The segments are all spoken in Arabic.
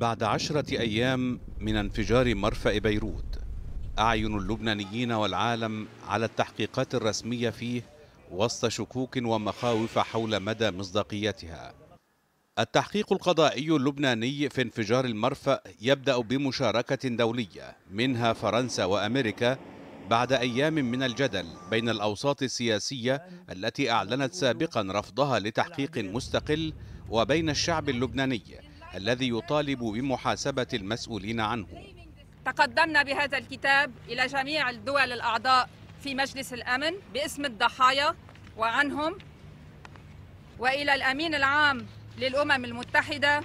بعد عشرة أيام من انفجار مرفأ بيروت أعين اللبنانيين والعالم على التحقيقات الرسمية فيه وسط شكوك ومخاوف حول مدى مصداقيتها التحقيق القضائي اللبناني في انفجار المرفأ يبدأ بمشاركة دولية منها فرنسا وأمريكا بعد أيام من الجدل بين الأوساط السياسية التي أعلنت سابقا رفضها لتحقيق مستقل وبين الشعب اللبناني الذي يطالب بمحاسبة المسؤولين عنه تقدمنا بهذا الكتاب إلى جميع الدول الأعضاء في مجلس الأمن باسم الضحايا وعنهم وإلى الأمين العام للأمم المتحدة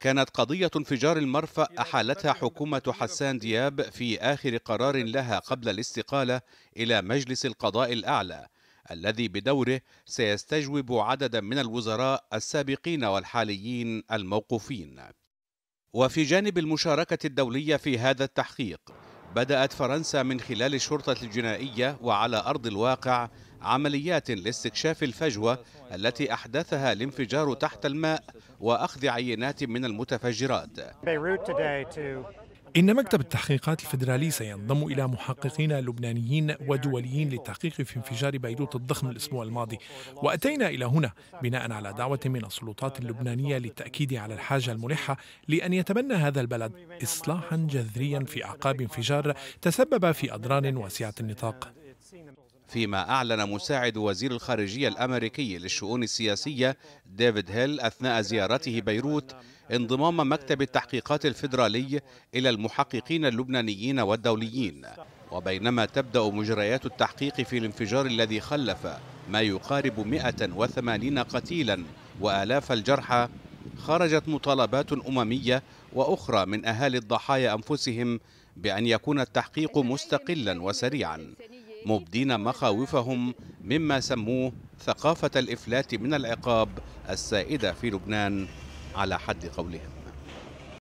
كانت قضية انفجار المرفأ أحالتها حكومة حسان دياب في آخر قرار لها قبل الاستقالة إلى مجلس القضاء الأعلى الذي بدوره سيستجوب عددا من الوزراء السابقين والحاليين الموقوفين وفي جانب المشاركة الدولية في هذا التحقيق بدأت فرنسا من خلال الشرطة الجنائية وعلى أرض الواقع عمليات لاستكشاف الفجوة التي أحدثها الانفجار تحت الماء وأخذ عينات من المتفجرات إن مكتب التحقيقات الفيدرالي سينضم إلى محققين لبنانيين ودوليين للتحقيق في انفجار بيروت الضخم الأسبوع الماضي وأتينا إلى هنا بناء على دعوة من السلطات اللبنانية للتأكيد على الحاجة الملحة لأن يتبنى هذا البلد إصلاحا جذريا في أعقاب انفجار تسبب في أضرار واسعة النطاق فيما أعلن مساعد وزير الخارجية الأمريكي للشؤون السياسية ديفيد هيل أثناء زيارته بيروت انضمام مكتب التحقيقات الفيدرالي إلى المحققين اللبنانيين والدوليين وبينما تبدأ مجريات التحقيق في الانفجار الذي خلف ما يقارب 180 قتيلا وآلاف الجرحى خرجت مطالبات أممية وأخرى من أهالي الضحايا أنفسهم بأن يكون التحقيق مستقلا وسريعا مبدين مخاوفهم مما سموه ثقافة الإفلات من العقاب السائدة في لبنان على حد قولهم